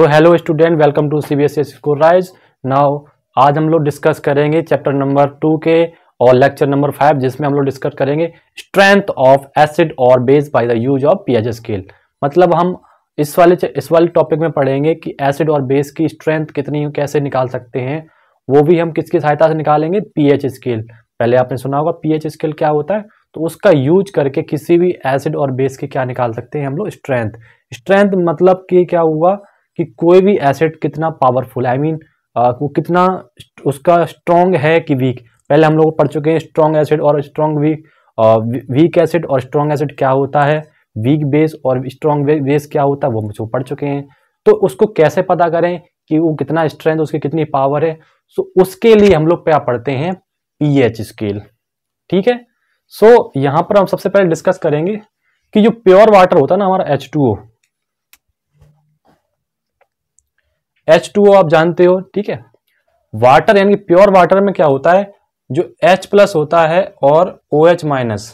so hello student welcome to C B S school rise now आज हम लोग discuss करेंगे चैप्टर नंबर टू के और लेक्चर नंबर फाइव जिसमें हम लोग डिस्कस करेंगे स्ट्रेंथ ऑफ एसिड और base by the use of P scale मतलब हम इस वाले इस वाले टॉपिक में पढ़ेंगे कि एसिड और बेस की स्ट्रेंथ कितनी कैसे निकाल सकते हैं वो भी हम किसकी सहायता से निकालेंगे पीएच स्केल पहले आपने सुना होगा पीएच स्केल क्या होता है तो उसका यूज करके किसी भी एसिड और बेस की क्या निकाल सकते हैं हम लोग स्ट्रेंथ स्ट्रेंथ मतलब कि क्या हुआ कि कोई भी एसेट कितना पावरफुल आई मीन वो कितना उसका स्ट्रॉन्ग है कि वीक पहले हम लोग पढ़ चुके हैं स्ट्रॉन्ग एसिड और स्ट्रॉन्ग वीक वीक एसिड और स्ट्रॉन्ग एसिड क्या होता है वीक बेस और स्ट्रॉन्ग बेस क्या होता है वो मुझे पढ़ चुके हैं तो उसको कैसे पता करें कि वो कितना स्ट्रेंथ उसकी कितनी पावर है सो उसके लिए हम लोग क्या पढ़ते हैं पी एच स्केल ठीक है सो so, यहाँ पर हम सबसे पहले डिस्कस करेंगे कि जो प्योर वाटर होता है ना हमारा H two O H two O आप जानते हो ठीक है वाटर यानी प्योर वाटर में क्या होता है जो एच प्लस होता है और ओ OH माइनस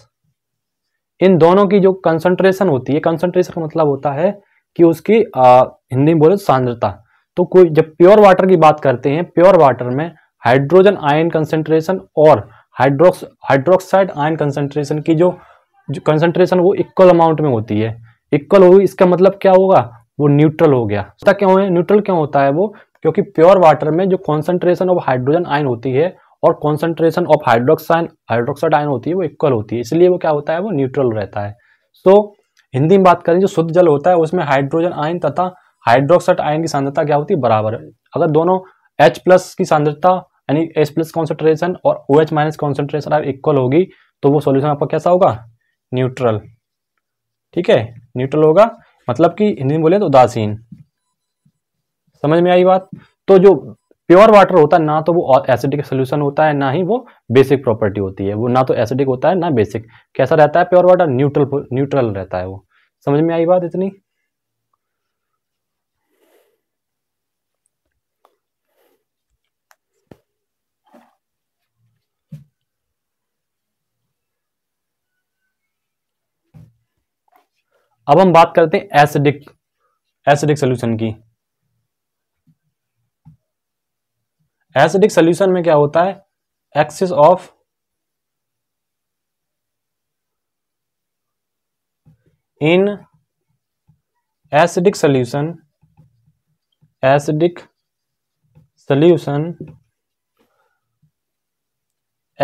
इन दोनों की जो कंसंट्रेशन होती है कंसंट्रेशन का मतलब होता है कि उसकी आ, हिंदी में बोले सांद्रता तो कोई जब प्योर वाटर की बात करते हैं प्योर वाटर में हाइड्रोजन आयन कंसंट्रेशन और हाइड्रोक्स हाइड्रोक्साइड आयन कंसंट्रेशन की जो, जो कंसंट्रेशन वो इक्वल अमाउंट में होती है इक्वल होगी इसका मतलब क्या होगा वो न्यूट्रल हो गया उसका क्यों है न्यूट्रल क्यों होता है वो क्योंकि प्योर वाटर में जो कॉन्सेंट्रेशन ऑफ हाइड्रोजन आयन होती है और concentration of hydroxine hydroxide ion होती है वो इक्वल होती है इसलिए वो क्या होता है वो न्यूट्रल रहता है सो so, हिंदी में बात करें जो शुद्ध जल होता है उसमें हाइड्रोजन आयन तथा हाइड्रोक्साइड आयन की सांद्रता क्या होती है बराबर अगर दोनों एच प्लस की सांद्रता यानी एच प्लस कॉन्सेंट्रेशन और ओ एच माइनस कॉन्सेंट्रेशन अगर इक्वल होगी तो वो सॉल्यूशन आपका कैसा होगा न्यूट्रल ठीक है न्यूट्रल होगा मतलब कि हिंदी में बोले तो उदासीन समझ में आई बात तो जो प्योर वाटर होता है ना तो वो एसिडिक सोल्यूशन होता है ना ही वो बेसिक प्रॉपर्टी होती है वो ना तो एसिडिक होता है ना बेसिक कैसा रहता है प्योर वाटर न्यूट्रल न्यूट्रल रहता है वो समझ में आई बात इतनी अब हम बात करते हैं एसिडिक एसिडिक सोल्यूशन की एसिडिक सोल्यूशन में क्या होता है excess of in acidic solution acidic solution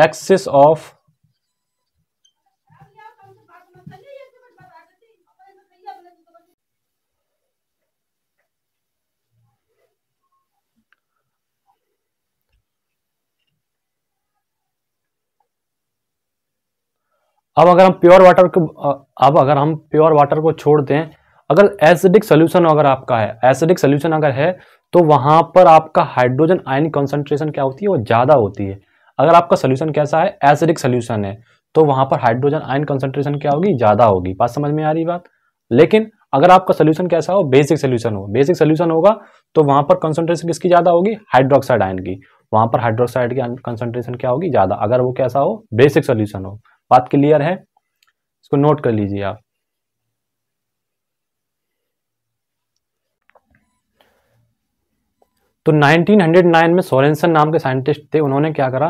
excess of अब अगर हम प्योर वाटर को अब अगर हम प्योर वाटर को छोड़ दें अगर एसिडिक सोल्यूशन अगर आपका है एसिडिक सोल्यूशन अगर है तो वहाँ पर आपका हाइड्रोजन आयन कॉन्सेंट्रेशन क्या होती है वो ज़्यादा होती है अगर आपका सोल्यूशन कैसा है एसिडिक सोल्यूशन है तो वहाँ पर हाइड्रोजन आयन कॉन्सेंट्रेशन क्या होगी ज़्यादा होगी बात समझ में आ रही बात लेकिन अगर आपका सोल्यूशन कैसा हो बेसिक सोल्यूशन हो बेसिक सोल्यूशन होगा तो वहाँ पर कंसंट्रेशन किसकी ज़्यादा होगी हाइड्रोक्साइड आयन की वहाँ पर हाइड्रोक्साइड की कंसंट्रेशन क्या होगी ज़्यादा अगर वो कैसा हो बेसिक सोल्यूशन हो बात क्लियर है इसको नोट कर लीजिए आप तो 1909 में सोरेंसन नाम के साइंटिस्ट थे उन्होंने क्या करा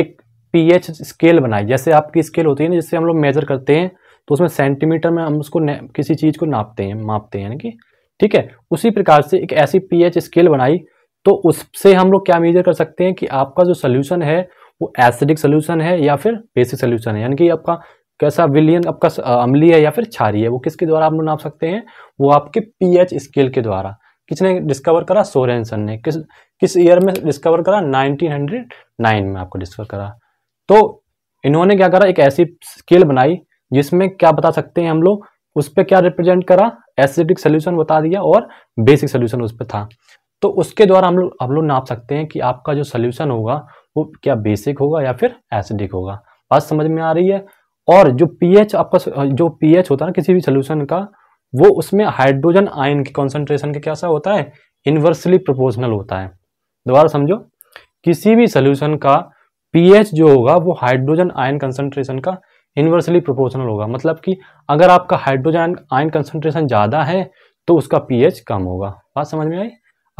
एक पीएच स्केल बनाई जैसे आपकी स्केल होती है ना जिससे हम लोग मेजर करते हैं तो उसमें सेंटीमीटर में हम उसको किसी चीज़ को नापते हैं मापते हैं यानी कि ठीक है उसी प्रकार से एक ऐसी पीएच स्केल बनाई तो उससे हम लोग क्या मेजर कर सकते हैं कि आपका जो सोल्यूशन है वो एसिडिक सोल्यूशन है या फिर बेसिक सोल्यूशन है यानी कि आपका कैसा विलियन आपका अमली है या फिर छारी है वो किसके द्वारा आप नाप सकते हैं वो आपके पी स्केल के द्वारा किसने डिस्कवर करा सोरेनसन ने किस किस ईयर में डिस्कवर करा 1909 में आपको डिस्कवर करा तो इन्होंने क्या करा एक ऐसी स्केल बनाई जिसमें क्या बता सकते हैं हम लोग उस पर क्या रिप्रेजेंट करा एसिडिक सोल्यूशन बता दिया और बेसिक सोल्यूशन उस पर था तो उसके द्वारा हम लोग हम लोग नाप सकते हैं कि आपका जो सोल्यूशन होगा वो क्या बेसिक होगा या फिर एसिडिक होगा बात समझ में आ रही है और जो पीएच आपका जो पीएच होता है ना किसी भी सोल्यूशन का वो उसमें हाइड्रोजन आयन की कॉन्सेंट्रेशन का कैसा होता है इन्वर्सली प्रोपोर्शनल होता है दोबारा समझो किसी भी सोल्यूशन का पीएच जो होगा वो हाइड्रोजन आयन कंसनट्रेशन का इन्वर्सली प्रोपोर्शनल होगा मतलब कि अगर आपका हाइड्रोजन आयन कंसनट्रेशन ज़्यादा है तो उसका पीएच कम होगा बात समझ में आई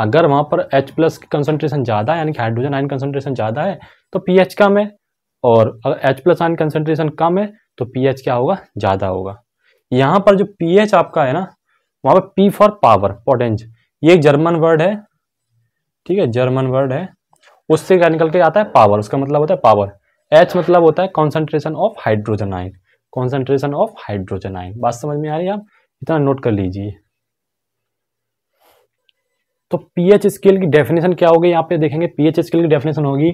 अगर वहाँ पर एच प्लस की कंसनट्रेशन ज़्यादा है यानी कि हाइड्रोजन आयन कंसनट्रेशन ज़्यादा है तो पी एच कम है और अगर एच प्लस आयन कंसनट्रेशन कम है तो पी एच क्या होगा ज़्यादा होगा यहाँ पर जो पी एच आपका है ना वहाँ पर पी फॉर पावर पोटेंज ये एक जर्मन वर्ड है ठीक है जर्मन वर्ड है उससे क्या निकल के आता है पावर उसका मतलब होता है पावर एच मतलब होता है concentration of hydrogen ion concentration of hydrogen ion बात समझ में आ रही है आप इतना नोट कर लीजिए तो पीएच स्केल की डेफिनेशन क्या होगी यहाँ पे देखेंगे पीएच स्केल की डेफिनेशन होगी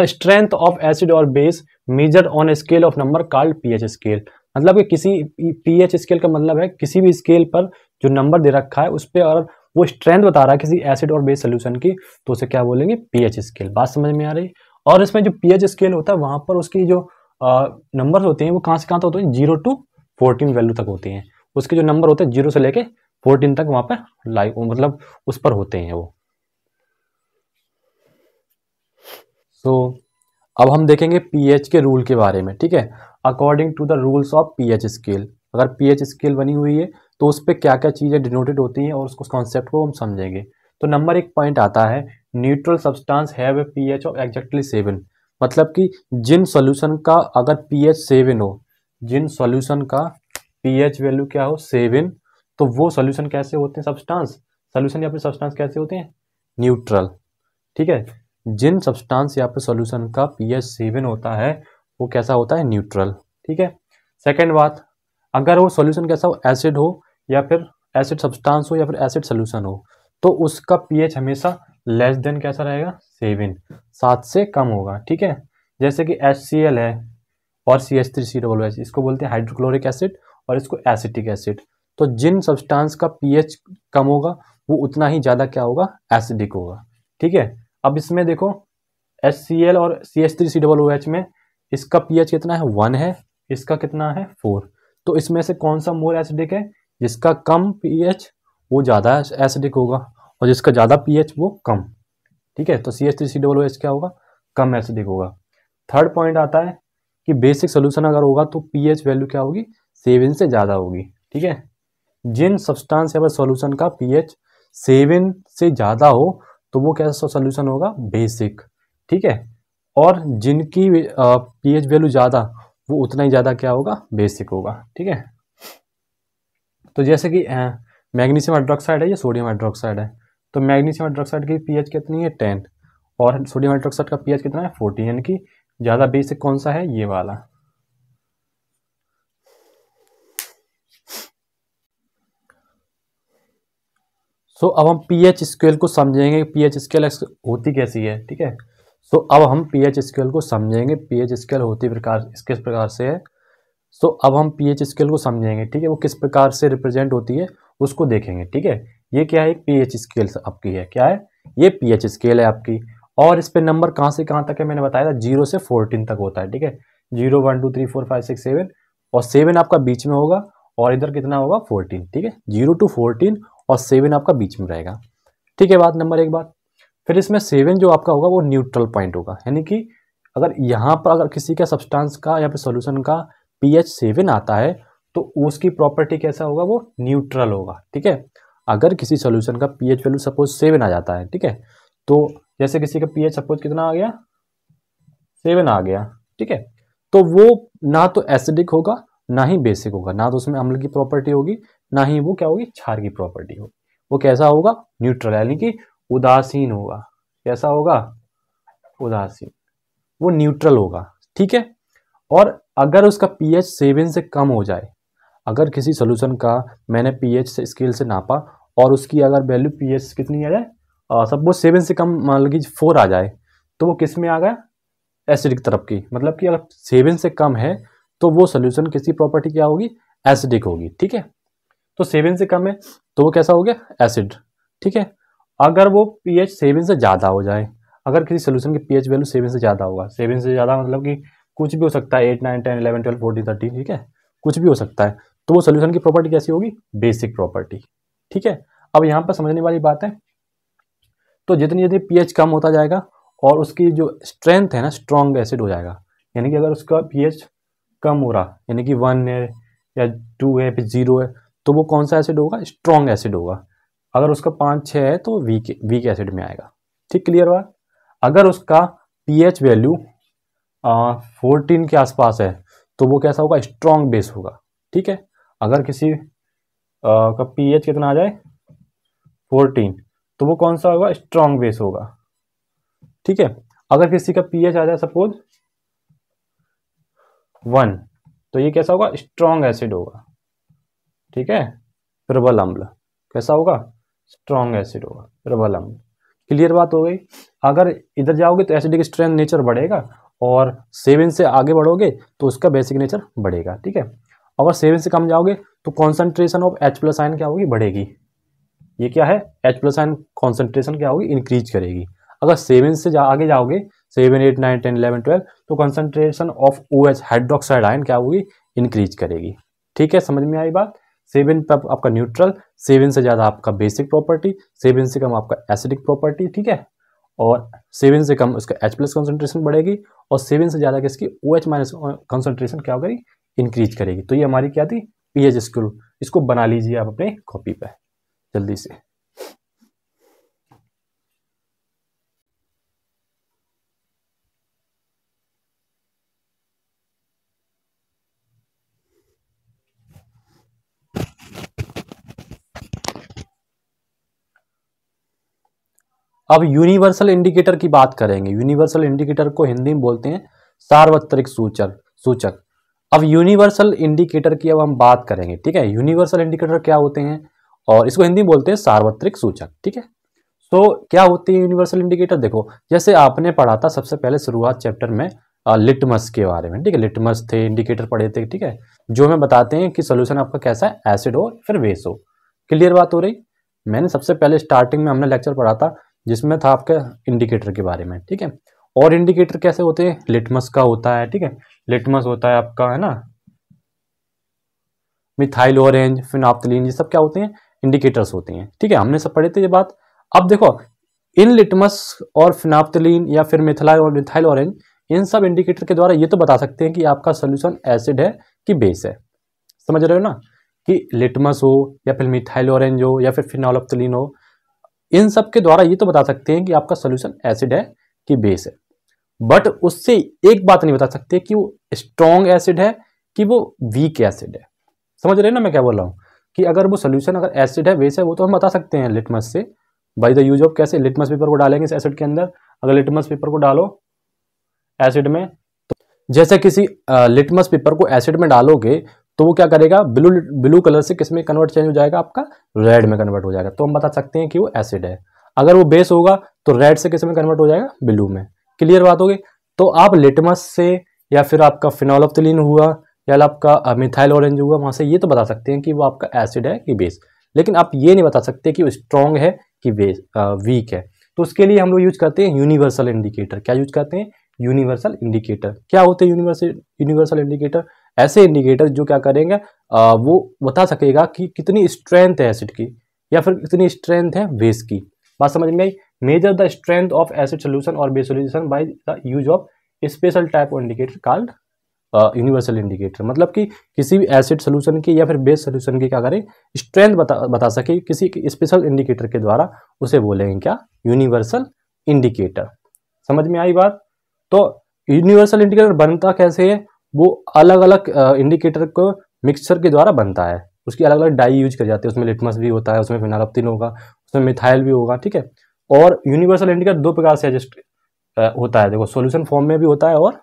द स्ट्रेंथ ऑफ एसिड और base measure on scale of number card pH scale मतलब कि किसी पीएच स्केल का मतलब है किसी भी स्केल पर जो नंबर दे रखा है उस पर और वो स्ट्रेंथ बता रहा है किसी एसिड और बेस सोल्यूशन की तो उसे क्या बोलेंगे पीएच स्केल बात समझ में आ रही और इसमें जो पीएच स्केल होता है वहाँ पर उसकी जो नंबर होते हैं वो कहाँ से कहाँ तक होते हैं जीरो टू फोर्टीन वैल्यू तक होते हैं उसके जो नंबर होते हैं जीरो से लेके फोर्टीन तक वहां पर लाइव मतलब उस पर होते हैं वो सो so, अब हम देखेंगे पीएच के रूल के बारे में ठीक है according to the rules of pH scale अगर पीएच स्केल बनी हुई है तो उस पर क्या क्या चीज़ें डिनोटेड होती हैं और उसको कॉन्सेप्ट को हम समझेंगे तो नंबर एक पॉइंट आता है neutral substance have a pH of exactly seven मतलब कि जिन सॉल्यूशन का अगर पीएच सेवन हो जिन सॉल्यूशन का पीएच वैल्यू क्या हो सेवन तो वो सोल्यूशन कैसे होते हैं सब्सटांस सोल्यूशन या फिर सब्सटेंस कैसे होते हैं न्यूट्रल ठीक है जिन सब्सटेंस या फिर सोल्यूशन का पीएच सेवन होता है वो कैसा होता है न्यूट्रल ठीक है सेकेंड बात अगर वो सोल्यूशन कैसा हो एसिड हो या फिर एसिड सब्सटांस हो या फिर एसिड सोल्यूशन हो तो उसका पीएच हमेशा लेस देन कैसा रहेगा सेवन सात से कम होगा ठीक है जैसे कि एच है और C H three C double H इसको बोलते हैं हाइड्रोक्लोरिक एसिड और इसको एसिटिक एसिड तो जिन सब्सटेंस का पीएच कम होगा वो उतना ही ज़्यादा क्या होगा एसिडिक होगा ठीक है अब इसमें देखो एस और C S three C double O H में इसका पीएच कितना है वन है इसका कितना है फोर तो इसमें से कौन सा मोर एसिडिक है जिसका कम पीएच वो ज़्यादा एसिडिक होगा और जिसका ज़्यादा पीएच वो कम ठीक है तो C S three C double O H क्या होगा कम एसिडिक होगा थर्ड पॉइंट आता है कि बेसिक सोल्यूशन अगर होगा तो पीएच वैल्यू क्या होगी सेवन से ज़्यादा होगी ठीक है जिन सब्सटेंस या सॉल्यूशन का पीएच सेवन से ज़्यादा हो तो वो कैसा सॉल्यूशन होगा बेसिक ठीक है और जिनकी पीएच वैल्यू ज़्यादा वो उतना ही ज़्यादा क्या होगा बेसिक होगा ठीक है तो जैसे कि मैग्नीशियम हाइड्रोक्साइड है या सोडियम हाइड्रोक्साइड है तो मैग्नीशियम हाइड्रोक्साइड की पीएच कितनी है टेन और सोडियम हाइड्रोक्साइड का पीएच कितना है फोर्टीन यानी कि ज़्यादा बेसिक कौन सा है ये वाला सो so, अब हम पी एच स्केल को समझेंगे पी एच स्केल होती कैसी है ठीक है सो so, अब हम पी एच स्केल को समझेंगे पी एच स्केल होती प्रकार किस प्रकार से है सो so, अब हम पी एच स्केल को समझेंगे ठीक है वो किस प्रकार से रिप्रेजेंट होती है उसको देखेंगे ठीक है ये क्या है पी एच स्केल आपकी है क्या है ये पी एच स्केल है आपकी और इस पर नंबर कहाँ से कहाँ तक है मैंने बताया था जीरो से फोर्टीन तक होता है ठीक है zero one two three four five six seven और सेवन आपका बीच में होगा और इधर कितना होगा फोर्टीन ठीक है जीरो टू फोर्टीन और सेवन आपका बीच में रहेगा ठीक है बात नंबर एक बात फिर इसमें सेवन जो आपका होगा वो न्यूट्रल पॉइंट होगा यानी कि अगर यहाँ पर अगर किसी का सब्सटेंस का या फिर सोल्यूशन का पी एच सेवन आता है तो उसकी प्रॉपर्टी कैसा होगा वो न्यूट्रल होगा ठीक है अगर किसी सोल्यूशन का P H value suppose seven आ जाता है ठीक है तो जैसे किसी का पी एच सपोज कितना आ गया सेवन आ गया ठीक है तो वो ना तो एसिडिक होगा ना ही बेसिक होगा ना तो उसमें अम्ल की प्रॉपर्टी होगी ना ही वो क्या होगी क्षार की प्रॉपर्टी होगी वो कैसा होगा न्यूट्रल यानी कि उदासीन होगा कैसा होगा उदासीन वो न्यूट्रल होगा ठीक है और अगर उसका पीएच सेवन से कम हो जाए अगर किसी सोल्यूशन का मैंने पीएच से स्केल से नापा और उसकी अगर वैल्यू पीएच कितनी आ जाए सब वो सेवन से कम मान लो कि फोर आ जाए तो वो किस में आ गया एसिडिक तरफ की मतलब कि अगर सेवन से कम है तो वो सोल्यूशन किसी प्रॉपर्टी क्या होगी एसिडिक होगी ठीक है तो सेवन से कम है तो वो कैसा हो गया एसिड ठीक है अगर वो पीएच सेवन से ज़्यादा हो जाए अगर किसी सोल्यूशन की पीएच वैल्यू सेवन से ज़्यादा होगा सेवन से ज़्यादा मतलब कि कुछ भी हो सकता है eight nine ten eleven twelve fourteen thirteen ठीक है कुछ भी हो सकता है तो वो सोल्यूशन की प्रॉपर्टी कैसी होगी बेसिक प्रॉपर्टी ठीक है अब यहाँ पर समझने वाली बात है तो जितनी जितनी पीएच कम होता जाएगा और उसकी जो स्ट्रेंथ है ना स्ट्रॉन्ग एसिड हो जाएगा यानी कि अगर उसका पीएच कम हो रहा यानी कि वन है या टू है फिर जीरो है तो वो कौन सा एसिड होगा स्ट्रॉन्ग एसिड होगा अगर उसका पाँच छः है तो वीक वीक एसिड में आएगा ठीक क्लियर हुआ अगर उसका पीएच वैल्यू फोर्टीन के आसपास है तो वो कैसा होगा स्ट्रॉन्ग बेस होगा ठीक है अगर किसी आ, का पीएच कितना आ जाए फोर्टीन तो वो कौन सा होगा स्ट्रॉन्ग बेस होगा ठीक है अगर किसी का पीएच आ जाए सपोज वन तो ये कैसा होगा स्ट्रॉन्ग एसिड होगा ठीक है प्रबल अम्ल कैसा होगा स्ट्रॉन्ग एसिड होगा प्रबल अम्ल क्लियर बात हो गई अगर इधर जाओगे तो एसिडिक स्ट्रेंथ नेचर बढ़ेगा और सेवन से आगे बढ़ोगे तो उसका बेसिक नेचर बढ़ेगा ठीक है अगर सेवन से कम जाओगे तो कॉन्सेंट्रेशन ऑफ एच प्लस आइन क्या होगी बढ़ेगी ये क्या है एच प्लस आइन कॉन्सेंट्रेशन क्या होगी इंक्रीज करेगी अगर सेवन से जा, आगे जाओगे seven eight nine ten eleven twelve तो concentration of O H hydroxide ion क्या होगी इंक्रीज करेगी ठीक है समझ में आई बात सेवन पे आपका न्यूट्रल सेवन से ज़्यादा आपका बेसिक प्रॉपर्टी सेवन से कम आपका एसिडिक प्रॉपर्टी ठीक है और सेवन से कम उसका एच प्लस कंसनट्रेशन बढ़ेगी और सेवन से ज़्यादा किसकी ओ एच माइनस कंसनट्रेशन क्या हो गई इंक्रीज करेगी तो ये हमारी क्या थी पी एच स्क्रू इसको बना लीजिए आप अपने कॉपी पर जल्दी से अब यूनिवर्सल इंडिकेटर की बात करेंगे यूनिवर्सल इंडिकेटर को हिंदी में बोलते हैं सार्वत्रिक सूचक सूचक अब यूनिवर्सल इंडिकेटर की अब हम बात करेंगे ठीक है यूनिवर्सल इंडिकेटर क्या होते हैं और इसको हिंदी में बोलते हैं सार्वत्रिक सूचक ठीक है सो तो क्या होते हैं यूनिवर्सल इंडिकेटर देखो जैसे आपने पढ़ा था सबसे पहले शुरुआत चैप्टर में लिटमस के बारे में ठीक है लिटमस थे इंडिकेटर पढ़े थे ठीक है जो हमें बताते हैं कि सोल्यूशन आपका कैसा है एसिड हो फिर वेस हो क्लियर बात हो रही मैंने सबसे पहले स्टार्टिंग में हमने लेक्चर पढ़ा था जिसमें था आपका इंडिकेटर के बारे में ठीक है और इंडिकेटर कैसे होते हैं लिटमस का होता है ठीक है लिटमस होता है आपका है ना मिथाइल ऑरेंज फिनाप्तलिन ये सब क्या होते हैं इंडिकेटर्स होते हैं ठीक है हमने सब पढ़े थे ये बात अब देखो इन लिटमस और फिनाप्तलिन या फिर मिथिलाइल और मिथाइल ऑरेंज इन सब इंडिकेटर के द्वारा ये तो बता सकते हैं कि आपका सोल्यूशन एसिड है कि बेस है समझ रहे हो ना कि लिटमस हो या फिर मिथाइल ऑरेंज हो या फिर फिनॉलप्तलिन हो इन सब के द्वारा ये तो बता सकते हैं कि आपका सोल्यूशन एसिड है कि बेस है बट उससे एक बात नहीं बता सकते कि वो स्ट्रॉन्ग एसिड है कि वो वीक एसिड है समझ रहे ना मैं क्या बोल रहा हूँ कि अगर वो सोल्यूशन अगर एसिड है बेस है वो तो हम बता सकते हैं लिटमस से बाई द यूज ऑफ कैसे लिटमस पेपर को डालेंगे इस एसिड के अंदर अगर लिटमस पेपर को डालो एसिड में तो जैसे किसी लिटमस पेपर को एसिड में डालोगे तो वो क्या करेगा ब्लू ब्लू कलर से किसमें कन्वर्ट चेंज हो जाएगा आपका रेड में कन्वर्ट हो जाएगा तो हम बता सकते हैं कि वो एसिड है अगर वो बेस होगा तो रेड से किस में कन्वर्ट हो जाएगा ब्लू में क्लियर बात होगी तो आप लिटमस से या फिर आपका फिनोलफ्थलिन हुआ या आपका मिथाइल ऑरेंज हुआ वहाँ से ये तो बता सकते हैं कि वो आपका एसिड है कि बेस लेकिन आप ये नहीं बता सकते कि वो स्ट्रॉन्ग है कि बेस वीक है तो उसके लिए हम लोग यूज करते हैं यूनिवर्सल इंडिकेटर क्या यूज करते हैं यूनिवर्सल इंडिकेटर क्या होते हैं यूनिवर्सल यूनिवर्सल इंडिकेटर ऐसे इंडिकेटर जो क्या करेंगे आ, वो बता सकेगा कि कितनी स्ट्रेंथ है एसिड की या फिर कितनी स्ट्रेंथ है बेस की बात समझ में आई measure the strength of acid solution और base solution by the use of special type of indicator called universal indicator मतलब कि किसी भी एसिड सोल्यूशन की या फिर बेस सोल्यूशन की क्या करें स्ट्रेंथ बता बता सके किसी स्पेशल इंडिकेटर के द्वारा उसे बोलेंगे क्या यूनिवर्सल इंडिकेटर समझ में आई बात तो यूनिवर्सल इंडिकेटर बनता कैसे है वो अलग अलग इंडिकेटर को मिक्सचर के द्वारा बनता है उसकी अलग अलग डाई यूज कर जाते हैं उसमें लिटमस भी होता है उसमें फिनालप्तिन होगा उसमें मिथाइल भी होगा ठीक है और यूनिवर्सल इंडिकेटर दो प्रकार से एडजस्ट होता है देखो सोल्यूशन फॉर्म में भी होता है और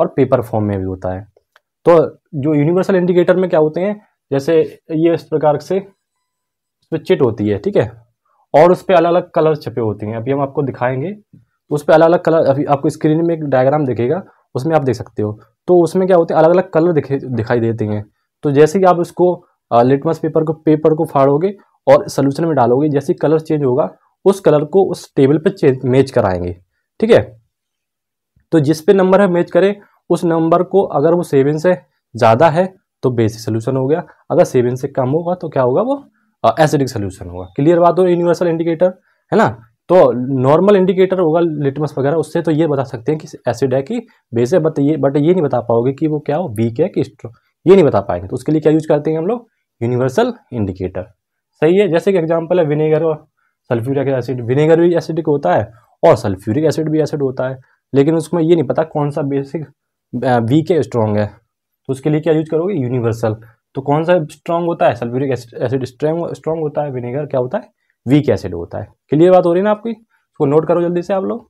और पेपर फॉर्म में भी होता है तो जो यूनिवर्सल इंडिकेटर में क्या होते हैं जैसे ये इस प्रकार से उसमें पर चिट होती है ठीक है और उस पर अलग अलग कलर छपे होते हैं अभी हम आपको दिखाएंगे तो उस पर अलग अलग कलर अभी आपको स्क्रीन में एक डायग्राम दिखेगा उसमें आप देख सकते हो तो उसमें क्या होते हैं अलग अलग कलर दिखाई देते हैं तो जैसे कि आप उसको लिटमस पेपर को पेपर को फाड़ोगे और सोल्यूशन में डालोगे जैसे कलर चेंज होगा उस कलर को उस टेबल पर मैच कराएंगे ठीक है तो जिस पे नंबर है मैच करें उस नंबर को अगर वो सेवन से ज़्यादा है तो बेसिक सोल्यूशन हो गया अगर सेवन से कम होगा तो क्या होगा वो एसिडिक सोल्यूशन होगा क्लियर बात हो यूनिवर्सल इंडिकेटर है ना तो नॉर्मल इंडिकेटर होगा लिटमस वगैरह उससे तो ये बता सकते हैं कि एसिड है कि बेस है बट ये बट ये नहीं बता पाओगे कि वो क्या हो वीक है कि स्ट्रॉन्ग ये नहीं बता पाएंगे तो उसके लिए क्या यूज करते हैं हम लोग यूनिवर्सल इंडिकेटर सही है जैसे कि एग्जाम्पल है विनेगर और सल्फ्यूरिक एसिड विनेगर भी एसिडिक होता है और सल्फ्यूरिक एसिड भी एसिड होता है लेकिन उसमें ये नहीं पता कौन सा बेसिक वीक है स्ट्रॉन्ग है तो उसके लिए क्या यूज करोगे यूनिवर्सल तो कौन सा स्ट्रॉन्ग होता है सल्फ्यूरिक एसिड स्ट्रॉन्ग होता है विनेगर क्या होता है वीक एसिड होता है क्लियर बात हो रही है ना आपकी इसको नोट करो जल्दी से आप लोग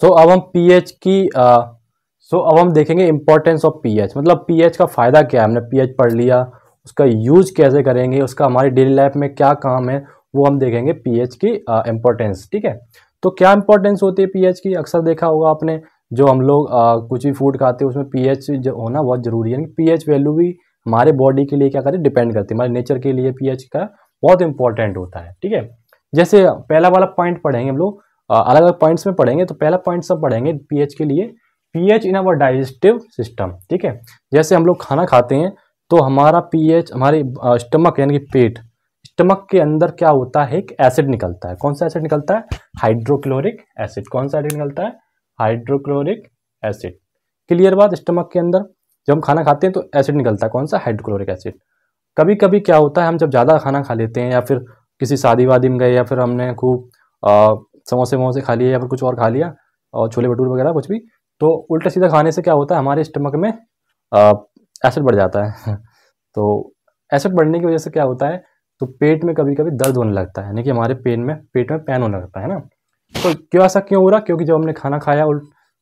सो so, अब हम पीएच की सो so, अब हम देखेंगे इंपॉर्टेंस ऑफ पीएच मतलब पीएच का फ़ायदा क्या है हमने पीएच पढ़ लिया उसका यूज कैसे करेंगे उसका हमारी डेली लाइफ में क्या काम है वो हम देखेंगे पीएच की इंपॉर्टेंस ठीक है तो क्या इंपॉर्टेंस होती है पीएच की अक्सर देखा होगा आपने जो हम लोग कुछ भी फूड खाते हैं उसमें पीएच जो होना बहुत ज़रूरी है यानी पीएच वैल्यू भी हमारे बॉडी के लिए क्या करें डिपेंड करती है हमारे नेचर के लिए पीएच का बहुत इंपॉर्टेंट होता है ठीक है जैसे पहला वाला पॉइंट पढ़ेंगे हम लोग अलग अलग पॉइंट्स में पढ़ेंगे तो पहला पॉइंट सब पढ़ेंगे एच के लिए H in our digestive system ठीक है जैसे हम लोग खाना खाते हैं तो हमारा एच हमारे स्टमक यानी कि पेट स्टमक के अंदर क्या होता है एक एसिड निकलता है कौन सा एसिड निकलता है हाइड्रोक्लोरिक एसिड कौन सा एसिड निकलता है हाइड्रोक्लोरिक एसिड क्लियर बात स्टमक के अंदर जब हम खाना खाते हैं तो एसिड निकलता है कौन सा हाइड्रोक्लोरिक एसिड कभी कभी क्या होता है हम जब ज़्यादा खाना खा लेते हैं या फिर किसी शादी वादी में गए या फिर हमने खूब समोसे वमोसे खा लिए या फिर कुछ और खा लिया और छोले भटूर वगैरह कुछ भी तो उल्टा सीधा खाने से क्या होता है हमारे स्टमक में एसिड बढ़ जाता है तो एसिड बढ़ने की वजह से क्या होता है तो पेट में कभी कभी दर्द होने लगता है यानी कि हमारे पेट में पेट में पैन होने लगता है ना तो क्यों ऐसा क्यों हो रहा क्योंकि जब हमने खाना खाया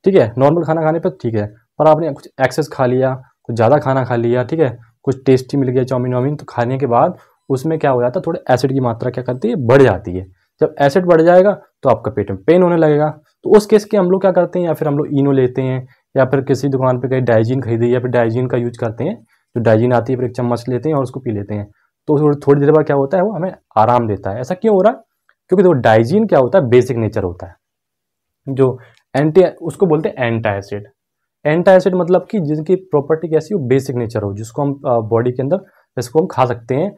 ठीक है नॉर्मल खाना खाने पर ठीक है पर आपने कुछ एक्सेस खा लिया कुछ ज़्यादा खाना खा लिया ठीक है कुछ टेस्टी मिल गया चाउमिन वाउमिन तो खाने के बाद उसमें क्या हो जाता है थोड़ा एसिड की मात्रा क्या करती है बढ़ जाती है जब एसिड बढ़ जाएगा तो आपका पेट में पेन होने लगेगा तो उस केस के हम लोग क्या करते हैं या फिर हम लोग इनो लेते हैं या फिर किसी दुकान पर कहीं डाइजीन खरीदे या फिर डाइजीन का यूज करते हैं जो तो डाइजीन आती है फिर एक चम्मच लेते हैं और उसको पी लेते हैं तो थोड़ी देर बाद क्या होता है वो हमें आराम देता है ऐसा क्यों हो रहा है क्योंकि देखो डाइजीन क्या होता है बेसिक नेचर होता है जो एंटी उसको बोलते हैं एंटा एसिड एंटा एसिड मतलब कि जिनकी प्रॉपर्टी कैसी हो बेसिक नेचर हो जिसको हम बॉडी के अंदर जिसको हम खा सकते हैं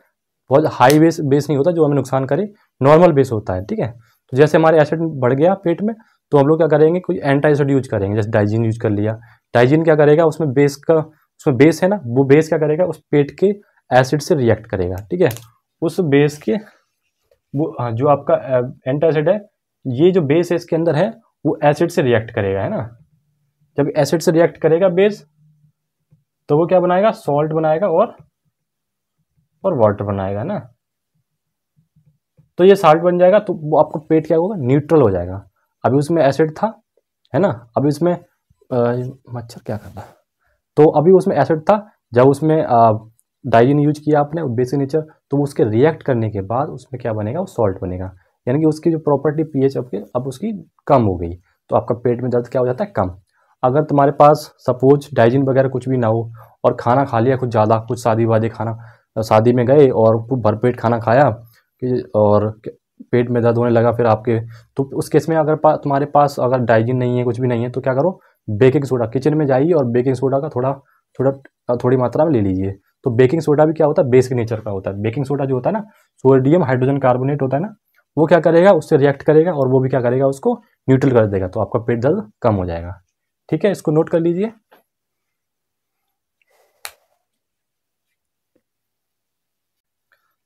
बहुत हाई बेस बेस नहीं होता जो हमें नुकसान करे नॉर्मल बेस होता है ठीक है तो जैसे हमारे एसिड बढ़ गया पेट में तो हम लोग क्या करेंगे कोई एंटा एसिड यूज करेंगे जैसे डाइजीन यूज कर लिया डाइजीन क्या करेगा उसमें बेस का उसमें बेस है ना वो बेस क्या करेगा उस पेट के एसिड से रिएक्ट करेगा ठीक है उस बेस के वो हाँ, जो आपका एंटी एसिड है ये जो बेस है इसके अंदर है वो एसिड से रिएक्ट करेगा है ना जब एसिड से रिएक्ट करेगा बेस तो वो क्या बनाएगा सॉल्ट बनाएगा और और वाटर बनाएगा ना तो ये साल्ट बन जाएगा तो वो आपको पेट क्या होगा न्यूट्रल हो जाएगा अभी उसमें एसिड था है ना अभी उसमें मच्छर क्या करता है तो अभी उसमें एसिड था जब उसमें डाइजिन यूज किया आपने बेसिक नेचर तो उसके रिएक्ट करने के बाद उसमें क्या बनेगा वो सॉल्ट बनेगा यानी कि उसकी जो प्रॉपर्टी पी एच आपकी अब उसकी कम हो गई तो आपका पेट में दर्द क्या हो जाता है कम अगर तुम्हारे पास सपोज डाइजिन वगैरह कुछ भी ना हो और खाना खा लिया कुछ ज़्यादा कुछ शादी वादी खाना शादी में गए और भरपेट खाना खाया कि और पेट में दर्द होने लगा फिर आपके तो उस केस में अगर पा, तुम्हारे पास अगर डाइजिन नहीं है कुछ भी नहीं है तो क्या करो बेकिंग सोडा किचन में जाइए और बेकिंग सोडा का थोड़ा थोड़ा थोड़ी मात्रा में ले लीजिए तो बेकिंग सोडा भी क्या होता है बेस के नेचर का होता है बेकिंग सोडा जो होता है ना सोडियम हाइड्रोजन कार्बोनेट होता है ना वो क्या करेगा उससे रिएक्ट करेगा और वो भी क्या करेगा उसको न्यूट्रल कर देगा तो आपका पेट दर्द कम हो जाएगा ठीक है इसको नोट कर लीजिए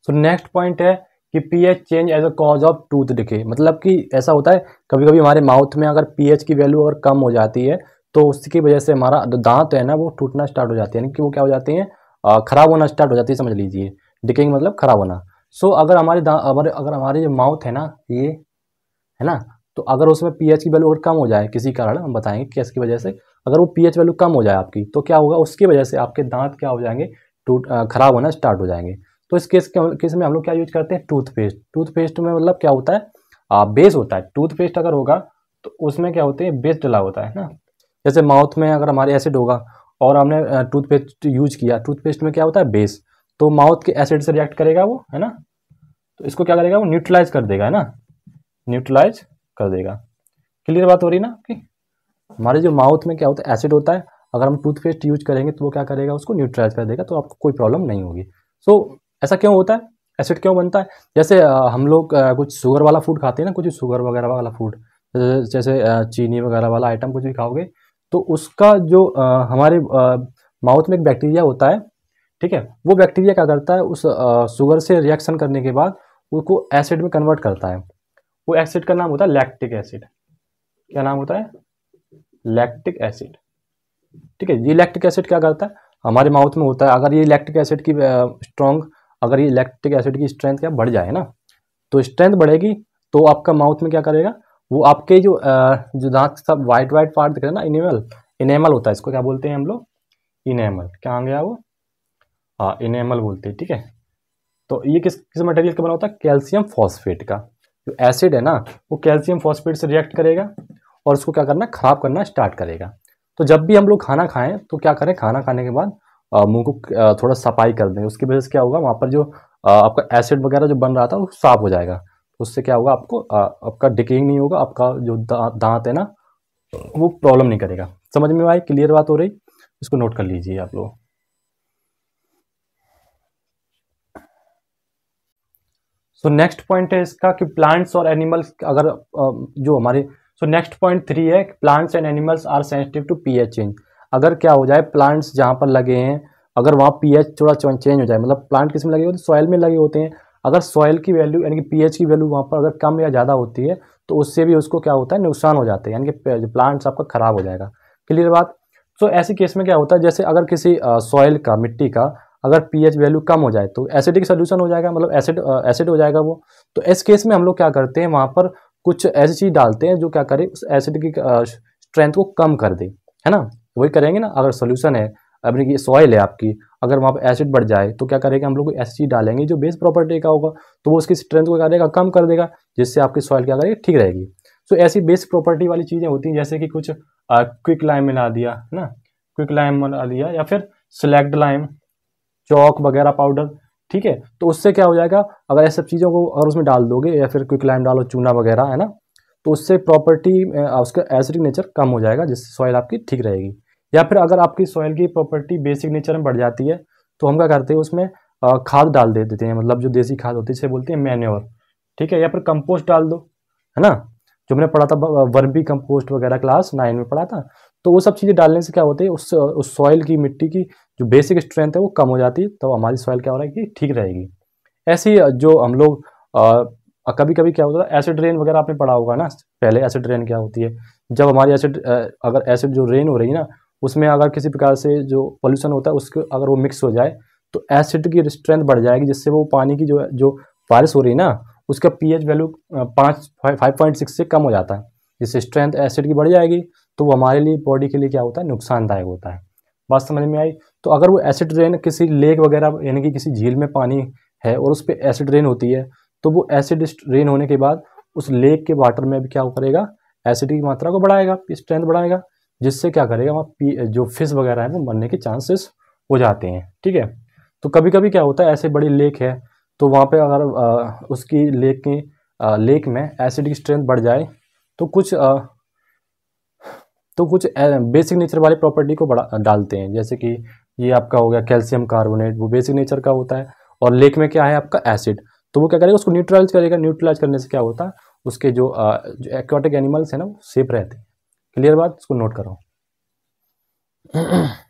सो नेक्स्ट पॉइंट है कि pH change as a cause of tooth decay मतलब कि ऐसा होता है कभी कभी हमारे माउथ में अगर पीएच की वैल्यू अगर कम हो जाती है तो उसकी वजह से हमारा दांत है ना वो टूटना स्टार्ट हो जाते हैं यानी कि वो क्या हो जाते हैं ख़राब होना स्टार्ट हो जाती है समझ लीजिए डिकिंग मतलब ख़राब होना सो अगर हमारे हमारे अगर हमारे जो माउथ है ना ये है ना तो अगर उसमें पीएच की वैल्यू और कम हो जाए किसी कारण हम बताएंगे किसकी वजह से अगर वो पीएच वैल्यू कम हो जाए आपकी तो क्या होगा उसकी वजह से आपके दांत क्या हो जाएंगे टूट खराब होना स्टार्ट हो जाएंगे तो इस केस के केस में हम लोग क्या यूज करते हैं टूथपेस्ट टूथपेस्ट में मतलब क्या होता है आ, बेस होता है टूथपेस्ट अगर होगा तो उसमें क्या होते हैं बेस डला होता है ना जैसे माउथ में अगर हमारे एसिड होगा और हमने टूथपेस्ट यूज किया टूथपेस्ट में क्या होता है बेस तो माउथ के एसिड से रिएक्ट करेगा वो है ना तो इसको क्या करेगा वो न्यूट्रलाइज कर देगा है ना न्यूट्रलाइज कर देगा क्लियर बात हो रही ना कि हमारे जो माउथ में क्या होता है एसिड होता है अगर हम टूथपेस्ट यूज करेंगे तो वो क्या करेगा उसको न्यूट्रलाइज कर देगा तो आपको कोई प्रॉब्लम नहीं होगी सो so, ऐसा क्यों होता है एसिड क्यों बनता है जैसे हम लोग कुछ शुगर वाला फूड खाते हैं ना कुछ शुगर वगैरह वाला फूड जैसे चीनी वगैरह वाला आइटम कुछ भी खाओगे तो उसका जो आ, हमारे माउथ में एक बैक्टीरिया होता है ठीक है वो बैक्टीरिया क्या करता है उस शुगर से रिएक्शन करने के बाद उसको एसिड में कन्वर्ट करता है वो एसिड का नाम होता है लैक्टिक एसिड क्या नाम होता है लैक्टिक एसिड ठीक है ये लैक्टिक एसिड क्या करता है हमारे माउथ में होता है अगर ये लैक्टिक एसिड की स्ट्रॉन्ग अगर ये लैक्टिक एसिड की स्ट्रेंथ क्या बढ़ जाए ना तो स्ट्रेंथ बढ़ेगी तो आपका माउथ में क्या करेगा वो आपके जो जो दांत सब वाइट वाइट पार्ट दिख रहे हैं ना इनेमल इनेमल होता है इसको क्या बोलते हैं हम लोग इनेमल क्या आ गया वो हाँ इनेमल बोलते हैं ठीक है तो ये किस किस मटेरियल का बना होता है कैल्शियम फॉस्फेट का जो एसिड है ना वो कैल्शियम फॉस्फेट से रिएक्ट करेगा और उसको क्या करना ख़राब करना स्टार्ट करेगा तो जब भी हम लोग खाना खाएं तो क्या करें खाना खाने के बाद मुंह को थोड़ा सफाई कर दें उसकी वजह से क्या होगा वहाँ पर जो आपका एसिड वगैरह जो बन रहा था वो साफ हो जाएगा उससे क्या होगा आपको आ, आपका डिकेइंग नहीं होगा आपका जो दा, दांत है ना वो प्रॉब्लम नहीं करेगा समझ में आई क्लियर बात हो रही इसको नोट कर लीजिए आप लोग सो नेक्स्ट पॉइंट है इसका कि प्लांट्स और एनिमल्स अगर जो हमारे सो नेक्स्ट पॉइंट थ्री है plants and animals are sensitive to pH change अगर क्या हो जाए प्लांट्स जहां पर लगे हैं अगर वहां पीएच थोड़ा चेंज हो जाए मतलब प्लांट किस में लगे होते हैं सॉयल में लगे होते हैं अगर सॉयल की वैल्यू यानी कि पीएच की वैल्यू वहाँ पर अगर कम या ज़्यादा होती है तो उससे भी उसको क्या होता है नुकसान हो जाता है यानी कि प्लांट्स आपका ख़राब हो जाएगा क्लियर बात सो so, ऐसे केस में क्या होता है जैसे अगर किसी सॉयल का मिट्टी का अगर पीएच वैल्यू कम हो जाए तो एसिडिक सोल्यूशन हो जाएगा मतलब एसिड एसिड हो जाएगा वो तो इस केस में हम लोग क्या करते हैं वहाँ पर कुछ ऐसी चीज़ डालते हैं जो क्या करे उस एसिड की स्ट्रेंथ को कम कर दे है ना वही करेंगे ना अगर सोल्यूशन है अपनी की सॉइल है आपकी अगर वहाँ पर एसिड बढ़ जाए तो क्या करेगा हम लोग एसिड डालेंगे जो बेस प्रॉपर्टी का होगा तो वो उसकी स्ट्रेंथ को क्या करेगा कम कर देगा जिससे आपकी सॉइल क्या करेगी ठीक रहेगी सो so, ऐसी बेस प्रॉपर्टी वाली चीज़ें होती हैं जैसे कि कुछ क्विक लाइम मिला दिया है ना क्विक लाइम मिला दिया या फिर सिलेक्ट लाइम चौक वगैरह पाउडर ठीक है तो उससे क्या हो जाएगा अगर ये सब चीज़ों को अगर उसमें डाल दोगे या फिर क्विक लाइम डालो चूना वगैरह है ना तो उससे प्रॉपर्टी उसका एसिडिक नेचर कम हो जाएगा जिससे सॉइल आपकी ठीक रहेगी या फिर अगर आपकी सॉइल की प्रॉपर्टी बेसिक नेचर में बढ़ जाती है तो हम क्या करते हैं उसमें खाद डाल दे देते हैं मतलब जो देसी खाद होती है इसे बोलते हैं मैन्योर ठीक है या फिर कंपोस्ट डाल दो है ना जो मैंने पढ़ा था वर्मी कंपोस्ट वगैरह क्लास नाइन में पढ़ा था तो वो सब चीज़ें डालने से क्या होती है उस उस सॉइल की मिट्टी की जो बेसिक स्ट्रेंथ है वो कम हो जाती है तो हमारी सॉइल क्या हो रहा है कि ठीक रहेगी ऐसी जो हम लोग कभी कभी क्या होता है एसिड रेन वगैरह आपने पढ़ा होगा ना पहले एसिड रेन क्या होती है जब हमारी एसिड अगर एसिड जो रेन हो रही है ना उसमें अगर किसी प्रकार से जो पॉल्यूशन होता है उसको अगर वो मिक्स हो जाए तो एसिड की स्ट्रेंथ बढ़ जाएगी जिससे वो पानी की जो जो बारिश हो रही है ना उसका पीएच वैल्यू पाँच फाइव पॉइंट सिक्स से कम हो जाता है जिससे स्ट्रेंथ एसिड की बढ़ जाएगी तो वो हमारे लिए बॉडी के लिए क्या होता है नुकसानदायक होता है बात समझ में आई तो अगर वो एसिड रेन किसी लेक वगैरह यानी कि किसी झील में पानी है और उस पर एसिड रेन होती है तो वो एसिड रेन होने के बाद उस लेक के वाटर में भी क्या करेगा एसिड की मात्रा को बढ़ाएगा स्ट्रेंथ बढ़ाएगा जिससे क्या करेगा वहाँ जो फिश वगैरह है वो मरने के चांसेस हो जाते हैं ठीक है तो कभी कभी क्या होता है ऐसे बड़ी लेक है तो वहाँ पे अगर आ, उसकी लेक की लेक में एसिड की स्ट्रेंथ बढ़ जाए तो कुछ आ, तो कुछ बेसिक नेचर वाली प्रॉपर्टी को बढ़ा डालते हैं जैसे कि ये आपका हो गया कैल्शियम कार्बोनेट वो बेसिक नेचर का होता है और लेक में क्या है आपका एसिड तो वो क्या करेगा उसको न्यूट्रलाइज करेगा न्यूट्रलाइज करने से क्या होता है उसके जो, जो एक्वाटिक एनिमल्स हैं ना वो सेफ रहते हैं क्लियर बात इसको नोट करो